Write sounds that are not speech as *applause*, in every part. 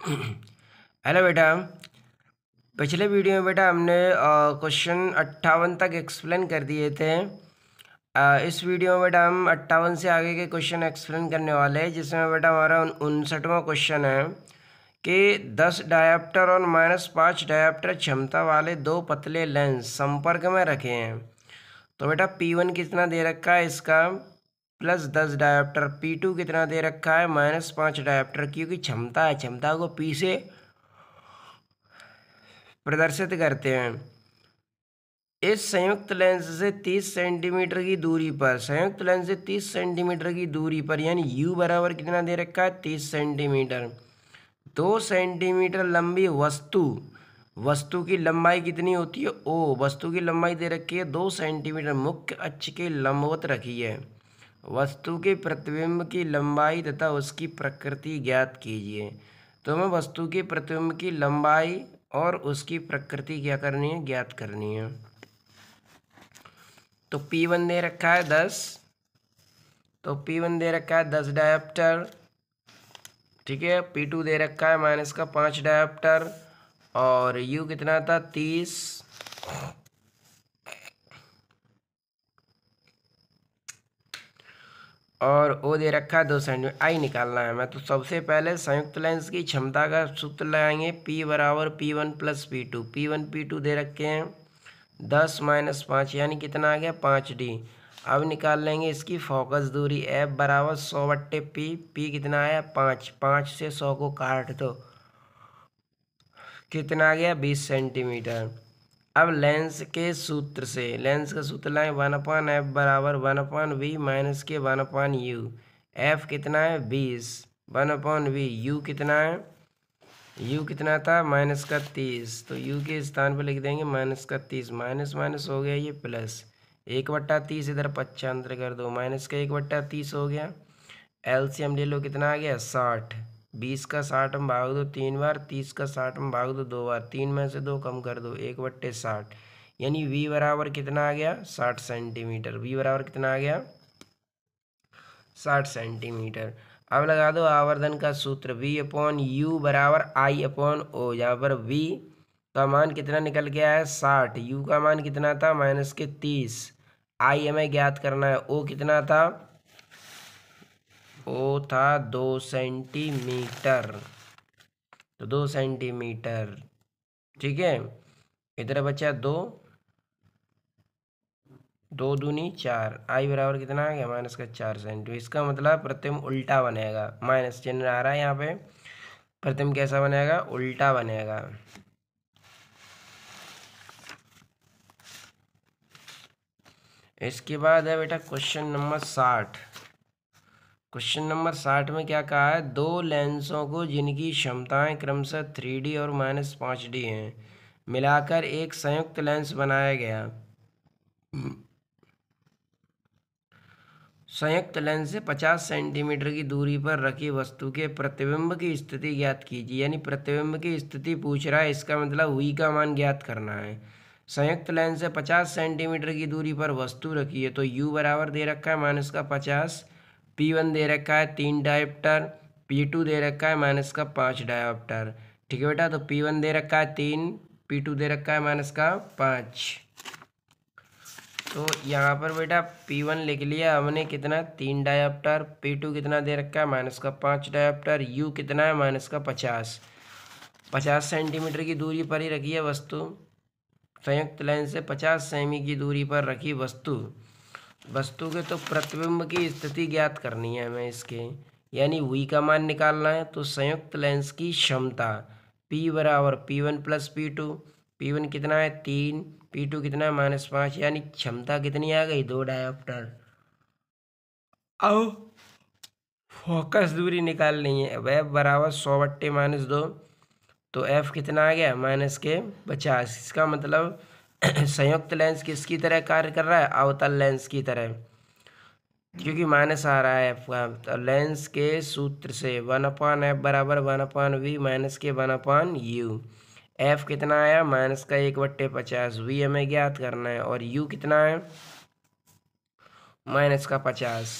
*clears throat* hello बेटा पिछले video में बेटा हमने क्वेश्चन अट्ठावन तक एक्सप्लेन कर दिए थे आ, इस वीडियो में बेटा हम अट्ठावन से आगे के क्वेश्चन एक्सप्लेन करने वाले हैं जिसमें बेटा हमारा उनसठवा क्वेश्चन है कि दस डायप्टर और माइनस पाँच डायप्टर क्षमता वाले दो पतले लेंस संपर्क में रखे हैं तो बेटा पी वन कितना दे रखा है इसका प्लस दस डायोप्टर पी टू कितना दे रखा है माइनस पाँच डायोप्टर क्योंकि क्षमता है क्षमता को पी से प्रदर्शित करते हैं इस संयुक्त लेंस से तीस सेंटीमीटर की दूरी पर संयुक्त लेंस से तीस सेंटीमीटर की दूरी पर यानी यू बराबर कितना दे रखा है तीस सेंटीमीटर दो सेंटीमीटर लंबी वस्तु वस्तु की लंबाई कितनी होती है ओ वस्तु की लंबाई दे रखी है दो सेंटीमीटर मुख्य अक्ष के लंबवत रखी है वस्तु के प्रतिबिंब की लंबाई तथा उसकी प्रकृति ज्ञात कीजिए तो हमें वस्तु के प्रतिबिंब की लंबाई और उसकी प्रकृति क्या करनी है ज्ञात करनी है तो पी वन दे रखा है दस तो पी वन दे रखा है दस डायप्टर ठीक है पी टू दे रखा है माइनस का पाँच डायप्टर और यू कितना था तीस और ओ दे रखा है दो सैंडविच आई निकालना है मैं तो सबसे पहले संयुक्त लेंस की क्षमता का सूत्र लगाएंगे पी बराबर P one plus P two P one P two दे रखे हैं दस माइनस पाँच यानी कितना आ गया पाँच डी अब निकाल लेंगे इसकी फोकस दूरी एफ बराबर सौ बट्टे पी पी कितना आया पाँच पाँच से सौ को काट दो कितना आ गया बीस सेंटीमीटर अब लेंस के सूत्र से लेंस का सूत्र लाएँ वन अपान एफ बराबर वन अपान वी माइनस के वन अपान यू एफ कितना है बीस वन अपान वी यू कितना है यू कितना था माइनस का तीस तो यू के स्थान पर लिख देंगे माइनस का तीस माइनस माइनस हो गया ये प्लस एक बट्टा तीस इधर पच्चांतर कर दो माइनस का एक बट्टा तीस हो गया एल सी ले लो कितना आ गया साठ बीस का साठ में भाग दो तीन बार तीस का साठ में भाग दो दो बार तीन में से दो कम कर दो एक बट्टे साठ यानी वी बराबर कितना आ गया साठ सेंटीमीटर वी बराबर कितना आ गया साठ सेंटीमीटर अब लगा दो आवर्धन का सूत्र वी अपॉन यू बराबर आई अपॉन ओ यहाँ पर वी का मान कितना निकल के आया साठ यू का मान कितना था माइनस के तीस आई हमें ज्ञात करना है ओ कितना था वो था दो सेंटीमीटर तो दो सेंटीमीटर ठीक है इधर बचा दो दो दूनी चार आई बराबर कितना आ गया माइनस का चार सेंटी तो इसका मतलब प्रतिम उल्टा बनेगा माइनस चिन्ह आ रहा है यहाँ पे प्रतिम कैसा बनेगा उल्टा बनेगा इसके बाद है बेटा क्वेश्चन नंबर साठ क्वेश्चन नंबर साठ में क्या कहा है दो लेंसों को जिनकी क्षमताएं क्रमशः थ्री डी और माइनस पाँच डी हैं मिलाकर एक संयुक्त लेंस बनाया गया संयुक्त लेंस से पचास सेंटीमीटर की दूरी पर रखी वस्तु के प्रतिबिंब की स्थिति ज्ञात कीजिए यानी प्रतिबिंब की स्थिति पूछ रहा है इसका मतलब हुई का मान ज्ञात करना है संयुक्त लेंस से पचास सेंटीमीटर की दूरी पर वस्तु रखी है तो यू बराबर दे रखा है माइनस का पचास पी वन दे रखा है तीन डायोप्टर पी टू दे रखा है माइनस का पाँच डायोप्टर ठीक है बेटा तो पी वन दे रखा है तीन पी टू दे रखा है माइनस का पाँच तो यहाँ पर बेटा पी वन लिख लिया हमने कितना तीन डायोप्टर पी टू कितना दे रखा है माइनस का पाँच डायोप्टर यू कितना है माइनस का पचास पचास सेंटीमीटर की दूरी पर ही रखी है वस्तु संयुक्त लाइन से पचास सेमी की दूरी पर रखी वस्तु वस्तु के तो प्रतिबिंब की स्थिति ज्ञात करनी है हमें इसके यानी वी का मान निकालना है तो संयुक्त लेंस की क्षमता पी बराबर P one plus P two P one कितना है तीन पी टू कितना है माइनस पाँच यानी क्षमता कितनी आ गई दो डायोप्टर अब फोकस दूरी निकालनी है अब एफ बराबर सौ बट्टे माइनस दो तो एफ कितना आ गया माइनस के पचास इसका मतलब *clears throat* संयुक्त लेंस किसकी तरह कार्य कर रहा है अवतल लेंस की तरह क्योंकि माइनस आ रहा है का तो लेंस के सूत्र से वन अपान एफ बराबर वन अपान वी माइनस के वन अपान यू एफ कितना आया माइनस का एक बट्टे पचास वी हमें ज्ञात करना है और यू कितना है माइनस का पचास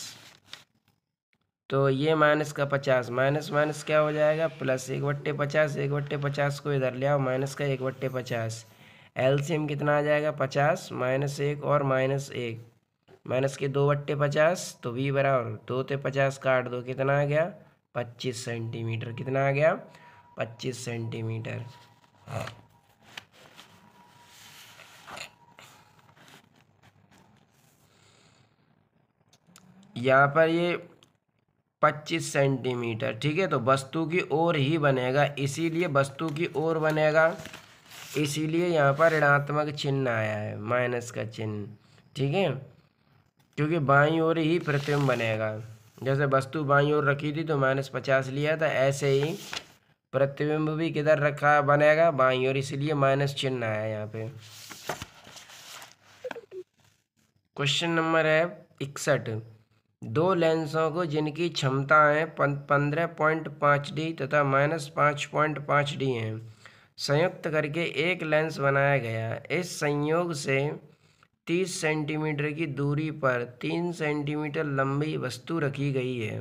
तो ये माइनस का पचास माइनस माइनस क्या हो जाएगा प्लस एक बट्टे पचास एक बट्टे पचास को इधर ले आओ माइनस का एक बट्टे पचास एलसीएम कितना आ जाएगा पचास माइनस एक और माइनस एक माइनस के दो बट्टे पचास तो वी बराबर दो ते पचास काट दो कितना आ गया पच्चीस सेंटीमीटर कितना आ गया पच्चीस सेंटीमीटर यहाँ पर ये पच्चीस सेंटीमीटर ठीक है तो वस्तु की ओर ही बनेगा इसीलिए वस्तु की ओर बनेगा इसीलिए यहाँ पर ऋणात्मक चिन्ह आया है माइनस का चिन्ह ठीक है क्योंकि बाई ओर ही प्रतिम बनेगा जैसे वस्तु बाई ओर रखी थी तो माइनस पचास लिया था ऐसे ही प्रतिबिंब भी किधर रखा बनेगा बाई ओर इसलिए माइनस चिन्ह आया यहाँ पे क्वेश्चन नंबर है इकसठ दो लेंसों को जिनकी क्षमता है पंद्रह पॉइंट पाँच डी तथा माइनस पाँच पॉइंट पाँच डी हैं संयुक्त करके एक लेंस बनाया गया इस संयोग से 30 सेंटीमीटर की दूरी पर 3 सेंटीमीटर लंबी वस्तु रखी गई है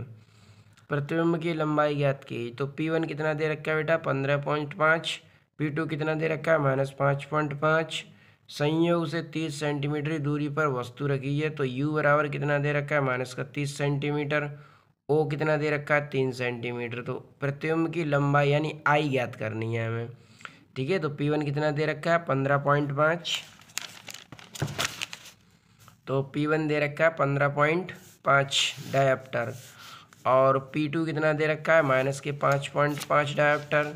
प्रतिबिंब की लंबाई ज्ञात की तो पी वन कितना दे रखा है बेटा पंद्रह पॉइंट पाँच पी टू कितना दे रखा है माइनस पाँच पॉइंट पाँच संयोग से तीस सेंटीमीटर की दूरी पर वस्तु रखी है तो यू बराबर कितना दे रखा है माइनस का तीस सेंटीमीटर ओ कितना दे रखा है तीन सेंटीमीटर तो प्रतिबिंब की लंबाई यानी आई ज्ञात करनी है हमें ठीक है तो पी वन कितना दे रखा है पंद्रह पॉइंट पाँच तो पी वन दे रखा है पंद्रह पॉइंट पाँच डायप्टर और पी टू कितना दे रखा है माइनस के पाँच पॉइंट पाँच डायप्टर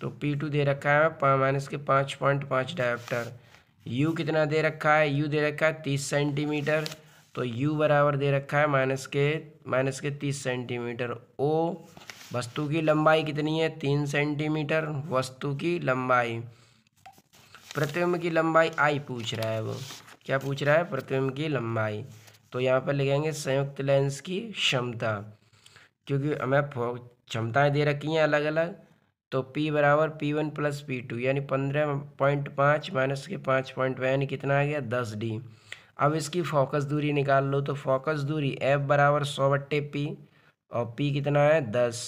तो पी टू दे रखा है माइनस के पाँच पॉइंट पाँच डायप्टर यू कितना दे रखा है यू दे रखा है तीस सेंटीमीटर तो यू बराबर दे रखा है माइनस के माइनस के तीस सेंटीमीटर ओ वस्तु की लंबाई कितनी है तीन सेंटीमीटर वस्तु की लंबाई प्रतिबिंब की लंबाई आई पूछ रहा है वो क्या पूछ रहा है प्रतिबिंब की लंबाई तो यहाँ पर लिखेंगे संयुक्त लेंस की क्षमता क्योंकि हमें क्षमताएँ दे रखी हैं अलग अलग तो P बराबर P one plus P two यानी पंद्रह पॉइंट पाँच माइनस के पाँच पॉइंट यानी कितना आ गया दस डी अब इसकी फोकस दूरी निकाल लो तो फोकस दूरी F बराबर सौ बट्टे पी और पी कितना है दस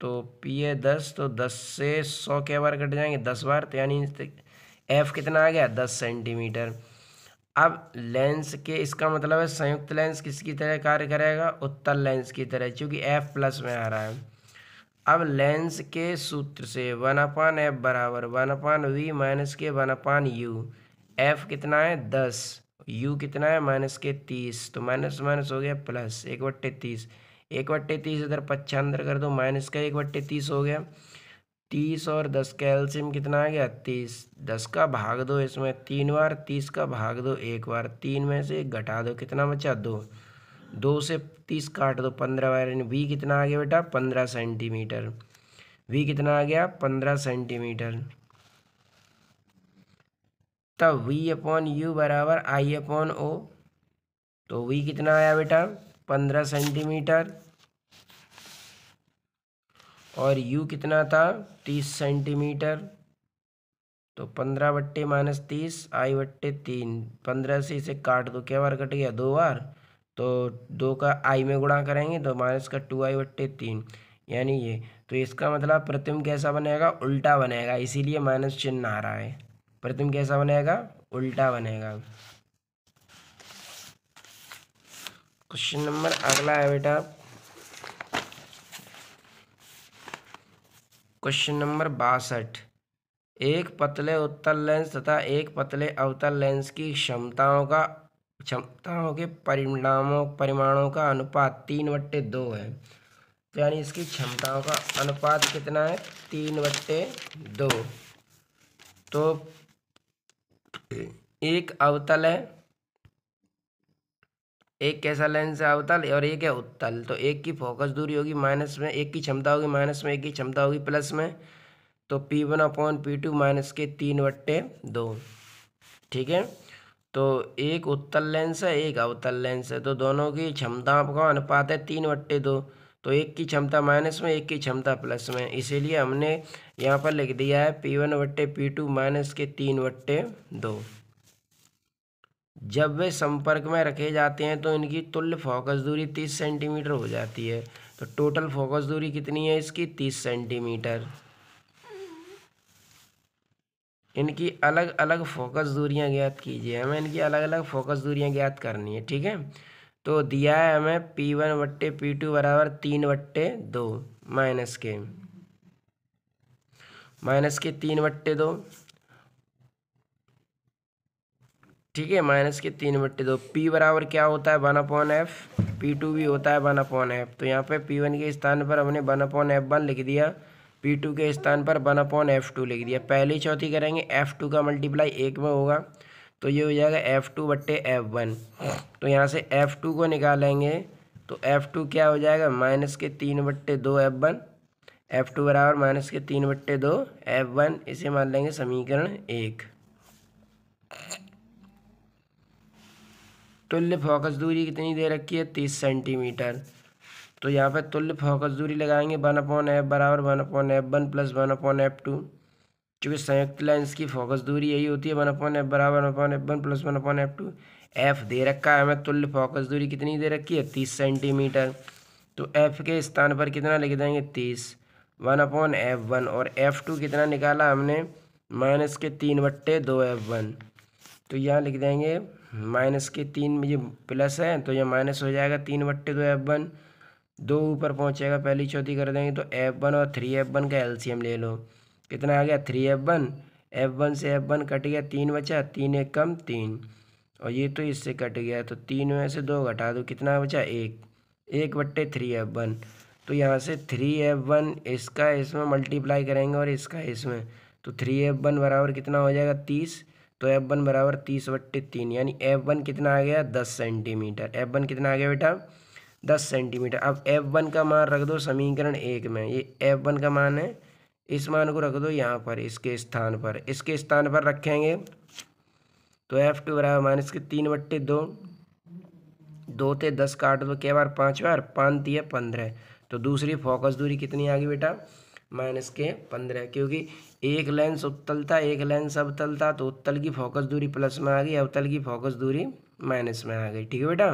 तो पी है दस तो दस से सौ के बार कट जाएंगे दस बार तो यानी एफ कितना आ गया दस सेंटीमीटर अब लेंस के इसका मतलब है संयुक्त लेंस किसकी तरह कार्य करेगा उत्तर लेंस की तरह क्योंकि एफ प्लस में आ रहा है अब लेंस के सूत्र से वन अपान एफ बराबर वन अपान वी माइनस के वन अपान यू एफ कितना है दस यू कितना है माइनस के तीस तो माइनस माइनस हो गया प्लस एक बट्टे तीस एक बट्टे तीस इधर पच्छांतर कर दो माइनस का एक बट्टे तीस हो गया तीस और दस का एल्सियम कितना आ गया तीस दस का भाग दो इसमें तीन बार तीस का भाग दो एक बार तीन में से घटा दो कितना बचा दो दो से तीस काट दो पंद्रह बार यानी वी कितना आ गया बेटा पंद्रह सेंटीमीटर वी कितना आ गया पंद्रह सेंटीमीटर तब वी अपॉन यू बराबर आई अपॉन ओ तो वी कितना आया बेटा पंद्रह सेंटीमीटर और यू कितना था तीस सेंटीमीटर तो पंद्रह बट्टे माइनस तीस आई बट्टे तीन पंद्रह से इसे काट दो क्या बार कट गया दो बार तो दो का आई में गुणा करेंगे तो माइनस का टू आई बट्टे तीन यानी ये तो इसका मतलब प्रतिम कैसा बनेगा उल्टा बनेगा इसीलिए माइनस चिन्ह आ रहा है प्रतिम कैसा बनेगा उल्टा बनेगा क्वेश्चन नंबर अगला है बेटा क्वेश्चन नंबर बासठ एक पतले उत्तल लेंस तथा एक पतले अवतल लेंस की क्षमताओं का क्षमताओं के परिणामों परिमाणों का अनुपात तीन बट्टे दो है तो यानी इसकी क्षमताओं का अनुपात कितना है तीन बट्टे दो तो एक अवतल है एक कैसा लेंस है अवतल और एक है उत्तल तो एक की फोकस दूरी होगी माइनस में एक की क्षमता होगी माइनस में एक की क्षमता होगी प्लस में तो P one upon P two minus के तीन बट्टे दो ठीक है तो एक उत्तल लेंस है एक अवतल लेंस है तो दोनों की क्षमता का अनुपात है तीन बट्टे दो तो एक की क्षमता माइनस में एक की क्षमता प्लस में इसीलिए हमने यहाँ पर लिख दिया है पी वन बट्टे पी टू माइनस के तीन बट्टे दो जब वे संपर्क में रखे जाते हैं तो इनकी तुल्य फोकस दूरी तीस सेंटीमीटर हो जाती है तो टोटल फोकस दूरी कितनी है इसकी तीस सेंटीमीटर इनकी अलग अलग फोकस दूरियां ज्ञात कीजिए हमें इनकी अलग अलग फोकस दूरियां ज्ञात करनी है ठीक है तो दिया है हमें पी वन बट्टे पी टू बराबर तीन बट्टे दो माइनस के माइनस के तीन बट्टे दो ठीक है माइनस के तीन बट्टे दो पी बराबर क्या होता है one upon F P two भी होता है वन अपॉन एफ तो यहाँ पे पी वन के स्थान पर हमने वन अपॉन एफ वन लिख दिया पी टू के स्थान पर वन अपॉन एफ टू लिख दिया पहली चौथी करेंगे एफ टू का मल्टीप्लाई एक में होगा तो ये हो जाएगा एफ़ टू बट्टे एफ वन तो यहाँ से एफ़ टू को निकालेंगे तो एफ़ टू क्या हो जाएगा माइनस के तीन बट्टे दो एफ वन एफ़ टू बराबर माइनस के तीन बट्टे दो एफ वन इसे मान लेंगे समीकरण एक तुल्य फोकस दूरी कितनी दे रखी है तीस सेंटीमीटर तो यहाँ पर तुल्य फोकस दूरी लगाएंगे वन अपॉन एफ बराबर one upon F one plus one upon F two चूँकि संयुक्त लेंस की फोकस दूरी यही होती है वन अपॉन एफ बराबर one upon F one plus one upon F two F दे रखा है हमें तुल्य फोकस दूरी कितनी दे रखी है तीस सेंटीमीटर तो एफ के स्थान पर कितना लिख देंगे तीस वन अपॉन एफ वन और एफ टू कितना निकाला हमने माइनस के तीन बट्टे दो एफ वन तो यहाँ लिख देंगे माइनस के तीन ये प्लस है तो ये माइनस हो जाएगा तीन बट्टे दो एफ वन दो ऊपर पहुंचेगा पहली चौथी कर देंगे तो एफ वन और थ्री एफ वन का एलसीएम ले लो कितना आ गया three F one F one से एफ वन कट गया तीन बचा तीन एक कम तीन और ये तो इससे कट गया तो तीन में से दो घटा दो कितना बचा एक एक बट्टे थ्री एफ वन तो यहाँ से थ्री एफ वन इसका इसमें मल्टीप्लाई करेंगे और इसका इसमें तो थ्री एफ वन बराबर कितना हो जाएगा तीस तो एफ वन बराबर तीस बट्टे तीन यानी एफ वन कितना आ गया दस सेंटीमीटर एफ वन कितना आ गया बेटा दस सेंटीमीटर अब एफ वन का मान रख दो समीकरण एक में ये एफ वन का मान है इस मान को रख दो यहाँ पर इसके स्थान पर इसके स्थान पर रखेंगे तो एफ टू बराबर माइनस के तीन बट्टे दो दो थे दस काट दो क्या बार पाँच बार पाँच दिए पंद्रह तो दूसरी फोकस दूरी कितनी आ गई बेटा माइनस के पंद्रह क्योंकि एक लेंस था एक लेंस था तो उत्तल की फोकस दूरी प्लस में आ गई अवतल की फोकस दूरी माइनस में आ गई ठीक है बेटा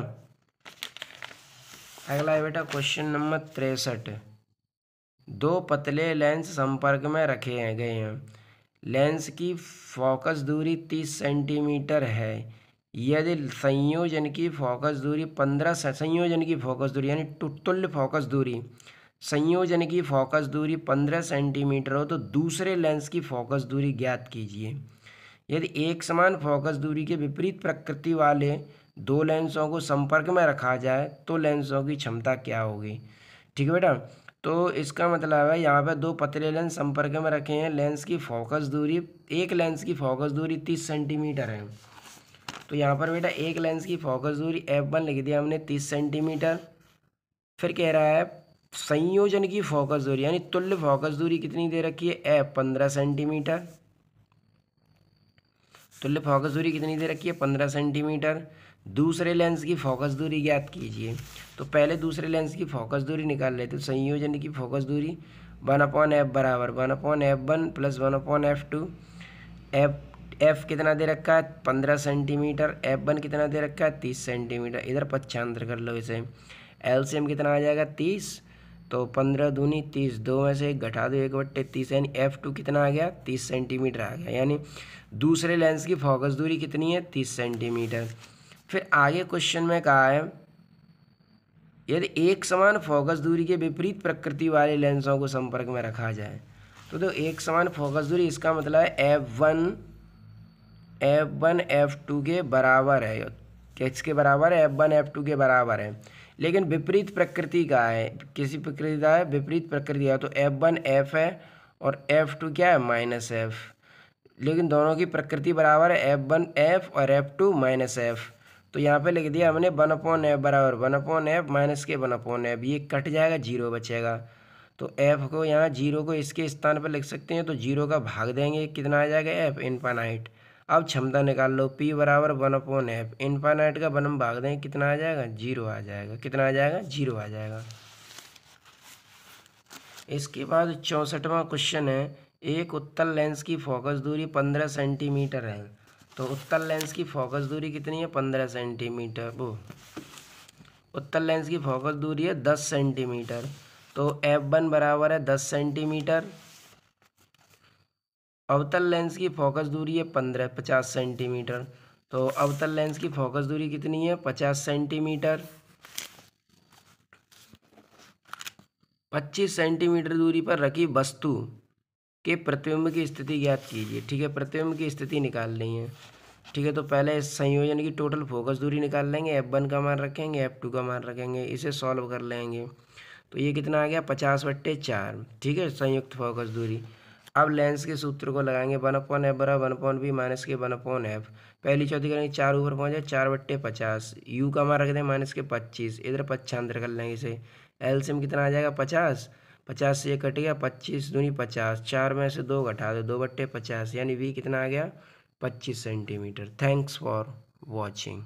अगला है बेटा क्वेश्चन नंबर तिरसठ दो पतले लेंस संपर्क में रखे हैं गए हैं लेंस की फोकस दूरी तीस सेंटीमीटर है यदि संयोजन की फोकस दूरी पंद्रह संयोजन की फोकस दूरी यानी तुल्य फोकस दूरी संयोजन की फोकस दूरी पंद्रह सेंटीमीटर हो तो दूसरे लेंस की फोकस दूरी ज्ञात कीजिए यदि एक समान फोकस दूरी के विपरीत प्रकृति वाले दो लेंसों को संपर्क में रखा जाए तो लेंसों की क्षमता क्या होगी ठीक है बेटा तो इसका मतलब है यहाँ पर दो पतले लेंस संपर्क में रखे हैं लेंस की फोकस दूरी एक लेंस की फोकस दूरी तीस सेंटीमीटर है तो यहाँ पर बेटा एक लेंस की फोकस दूरी एफ वन लिख दिया हमने तीस सेंटीमीटर फिर कह रहा है संयोजन की फोकस दूरी यानी तुल्य फोकस दूरी कितनी दे रखी है ए पंद्रह सेंटीमीटर तुल्य फोकस दूरी कितनी दे रखी है पंद्रह सेंटीमीटर दूसरे लेंस की फोकस दूरी ज्ञात कीजिए तो पहले दूसरे लेंस की फोकस दूरी निकाल लेते तो संयोजन की फोकस दूरी वन अपॉन एफ बराबर one upon F one plus one upon F two F F कितना दे रखा है पंद्रह सेंटीमीटर एफ वन कितना दे रखा है तीस सेंटीमीटर इधर पच्चांतर कर लो इसे एल सी एम कितना आ जाएगा तीस तो पंद्रह दूनी तीस दो में से घटा दो एक बट्टे तीस यानी एफ टू कितना आ गया तीस सेंटीमीटर आ गया यानी दूसरे लेंस की फोकस दूरी कितनी है तीस सेंटीमीटर फिर आगे क्वेश्चन में कहा है यदि एक समान फोकस दूरी के विपरीत प्रकृति वाले लेंसों को संपर्क में रखा जाए तो देखो तो एक समान फोकस दूरी इसका मतलब है F one F one F two के बराबर है किसके बराबर है एफ वन एफ टू के बराबर है लेकिन विपरीत प्रकृति का है किसी प्रकृति का है विपरीत प्रकृति का तो एफ वन एफ है और एफ टू क्या है माइनस एफ लेकिन दोनों की प्रकृति बराबर है एफ वन एफ और एफ टू माइनस एफ तो यहाँ पे लिख दिया हमने वन अपॉन एफ बराबर वन अपॉन एफ माइनस के वन अपॉन एफ ये कट जाएगा जीरो बचेगा तो एफ को यहाँ जीरो को इसके स्थान पर लिख सकते हैं तो जीरो का भाग देंगे कितना आ जाएगा एफ इन अब क्षमता निकाल लो पी बराबर वन अपॉन एफ इनफाइनाइट का वन भाग दें कितना आ जाएगा जीरो आ जाएगा कितना आ जाएगा जीरो आ जाएगा इसके बाद चौंसठवा क्वेश्चन है एक उत्तल लेंस की फोकस दूरी पंद्रह सेंटीमीटर है तो उत्तल लेंस की फोकस दूरी कितनी है पंद्रह सेंटीमीटर वो उत्तर लेंस की फोकस दूरी है दस सेंटीमीटर तो एफ वन बराबर है दस सेंटीमीटर अवतल लेंस की फोकस दूरी है पंद्रह पचास सेंटीमीटर तो अवतल लेंस की फोकस दूरी कितनी है पचास सेंटीमीटर पच्चीस सेंटीमीटर दूरी पर रखी वस्तु के प्रतिबिंब की स्थिति ज्ञात कीजिए ठीक है प्रतिबिंब की स्थिति निकालनी है ठीक है तो पहले संयोजन की टोटल फोकस दूरी निकाल लेंगे एफ वन का मान रखेंगे एफ टू का मान रखेंगे इसे सॉल्व कर लेंगे तो ये कितना आ गया पचास बट्टे चार ठीक है संयुक्त फोकस दूरी अब लेंस के सूत्र को लगाएंगे वन अपॉन एफ बराबर वन अपॉन बी माइनस के वन अपॉन एफ पहली चौथी करेंगे चार ऊपर पहुँच जाए चार बट्टे पचास यू का मार रख दें माइनस के पच्चीस इधर पच्छांतर कर लेंगे इसे एलसीएम कितना आ जाएगा पचास पचास से ये कट गया पच्चीस दूनी पचास चार में से दो घटा दो दो बट्टे पचास यानी वी कितना आ गया पच्चीस सेंटीमीटर थैंक्स फॉर वॉचिंग